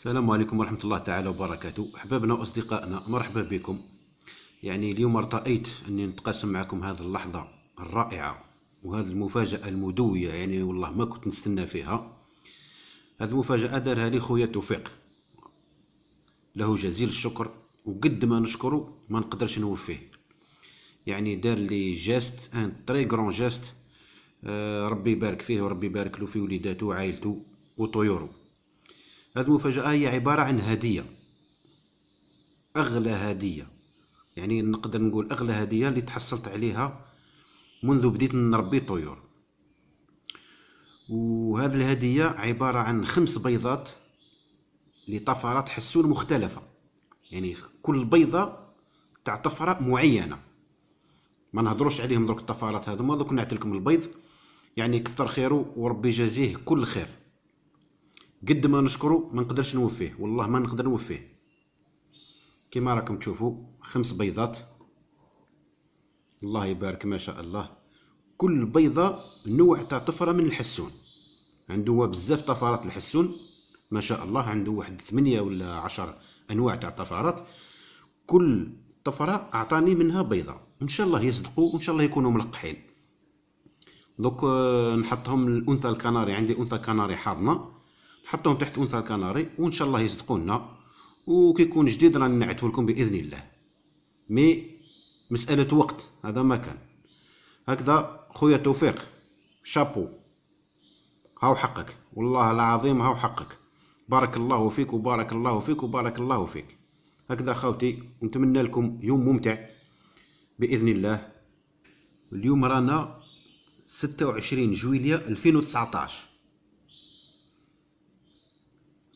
السلام عليكم ورحمة الله تعالى وبركاته أحبابنا وأصدقائنا مرحبا بكم يعني اليوم ارتأيت أني نتقاسم معكم هذه اللحظة الرائعة وهذه المفاجأة المدوية يعني والله ما كنت نستنى فيها هذه المفاجأة دارها لي خويا توفيق له جزيل الشكر وقد ما نشكره ما نقدرش نوفيه يعني دار لي جاست ان تري جيست جاست آه، ربي يبارك فيه وربي يبارك له في وليداته وعائلته وطيوره هذه المفاجأة هي عبارة عن هدية أغلى هدية يعني نقدر نقول أغلى هدية اللي تحصلت عليها منذ بديت نربي طيور وهذه الهدية عبارة عن خمس بيضات لطفرات حسون مختلفة يعني كل بيضة تاع طفرة معينة ما نهضروش عليهم دروك الطفرات هذوما دروك نعطي لكم البيض يعني كثر خيره وربي يجازيه كل خير قد ما نشكرو ما نقدرش نوفيه والله ما نقدر نوفيه كما راكم تشوفوا خمس بيضات الله يبارك ما شاء الله كل بيضة نوع تاع طفرة من الحسون عنده بزاف طفرات الحسون ما شاء الله عنده واحد ثمانية ولا عشر أنواع تاع طفرات كل طفرة أعطاني منها بيضة إن شاء الله يصدقوا وإن شاء الله يكونوا ملقحين دوك آه، نحطهم الأنثى الكناري عندي أنثى كناري حاضنة حطوهم تحت انثى الكناري وان شاء الله يصدقونا وكيكون جديد راني نعته لكم باذن الله مي مساله وقت هذا ما كان هكذا خويا توفيق شابو هاو حقك والله العظيم هاو حقك بارك الله فيك وبارك الله فيك وبارك الله فيك هكذا خاوتي نتمنى لكم يوم ممتع باذن الله اليوم رانا 26 جويلية 2019